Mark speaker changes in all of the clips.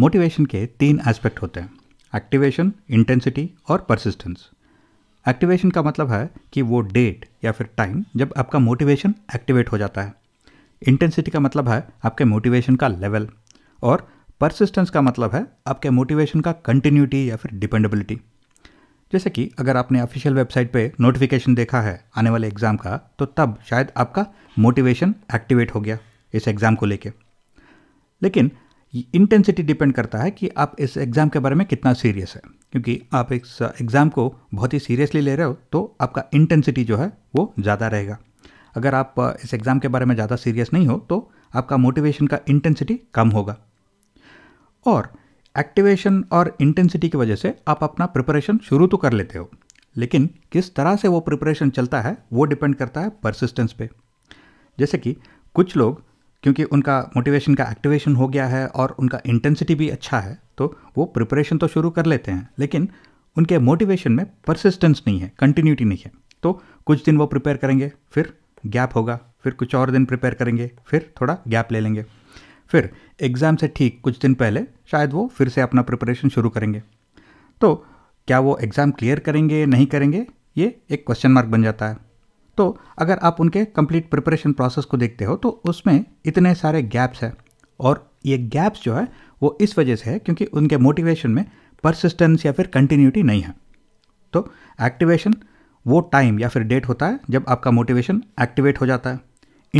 Speaker 1: motivation के तीन aspect होते हैं एक्टिवेशन इंटेंसिटी और परसिस्टेंस एक्टिवेशन का मतलब है कि वो डेट या फिर टाइम जब आपका मोटिवेशन एक्टिवेट हो जाता है इंटेंसिटी का मतलब है आपके मोटिवेशन का लेवल और परसिस्टेंस का मतलब है आपके मोटिवेशन का कंटिन्यूटी या फिर डिपेंडेबिलिटी जैसे कि अगर आपने ऑफिशियल वेबसाइट पे नोटिफिकेशन देखा है आने वाले एग्ज़ाम का तो तब शायद आपका मोटिवेशन एक्टिवेट हो गया इस एग्ज़ाम को लेके लेकिन इंटेंसिटी डिपेंड करता है कि आप इस एग्ज़ाम के बारे में कितना सीरियस है क्योंकि आप इस एग्ज़ाम uh, को बहुत ही सीरियसली ले रहे हो तो आपका इंटेंसिटी जो है वो ज़्यादा रहेगा अगर आप uh, इस एग्ज़ाम के बारे में ज़्यादा सीरियस नहीं हो तो आपका मोटिवेशन का इंटेंसिटी कम होगा और एक्टिवेशन और इंटेंसिटी की वजह से आप अपना प्रिपरेशन शुरू तो कर लेते हो लेकिन किस तरह से वो प्रिपरेशन चलता है वो डिपेंड करता है परसिस्टेंस पे जैसे कि कुछ लोग क्योंकि उनका मोटिवेशन का एक्टिवेशन हो गया है और उनका इंटेंसिटी भी अच्छा है तो वो प्रिपरेशन तो शुरू कर लेते हैं लेकिन उनके मोटिवेशन में परसिस्टेंस नहीं है कंटिन्यूटी नहीं है तो कुछ दिन वो प्रिपेयर करेंगे फिर गैप होगा फिर कुछ और दिन प्रिपेयर करेंगे फिर थोड़ा गैप ले लेंगे फिर एग्ज़ाम से ठीक कुछ दिन पहले शायद वो फिर से अपना प्रिपरेशन शुरू करेंगे तो क्या वो एग्ज़ाम क्लियर करेंगे नहीं करेंगे ये एक क्वेश्चन मार्क बन जाता है तो अगर आप उनके कंप्लीट प्रिपरेशन प्रोसेस को देखते हो तो उसमें इतने सारे गैप्स हैं और ये गैप्स जो है वो इस वजह से है क्योंकि उनके मोटिवेशन में परसिस्टेंस या फिर कंटिन्यूटी नहीं है तो एक्टिवेशन वो टाइम या फिर डेट होता है जब आपका मोटिवेशन एक्टिवेट हो जाता है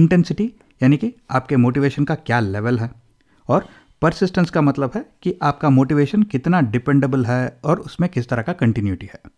Speaker 1: इंटेंसिटी यानी कि आपके मोटिवेशन का क्या लेवल है और परसिस्टेंस का मतलब है कि आपका मोटिवेशन कितना डिपेंडेबल है और उसमें किस तरह का कंटिन्यूटी है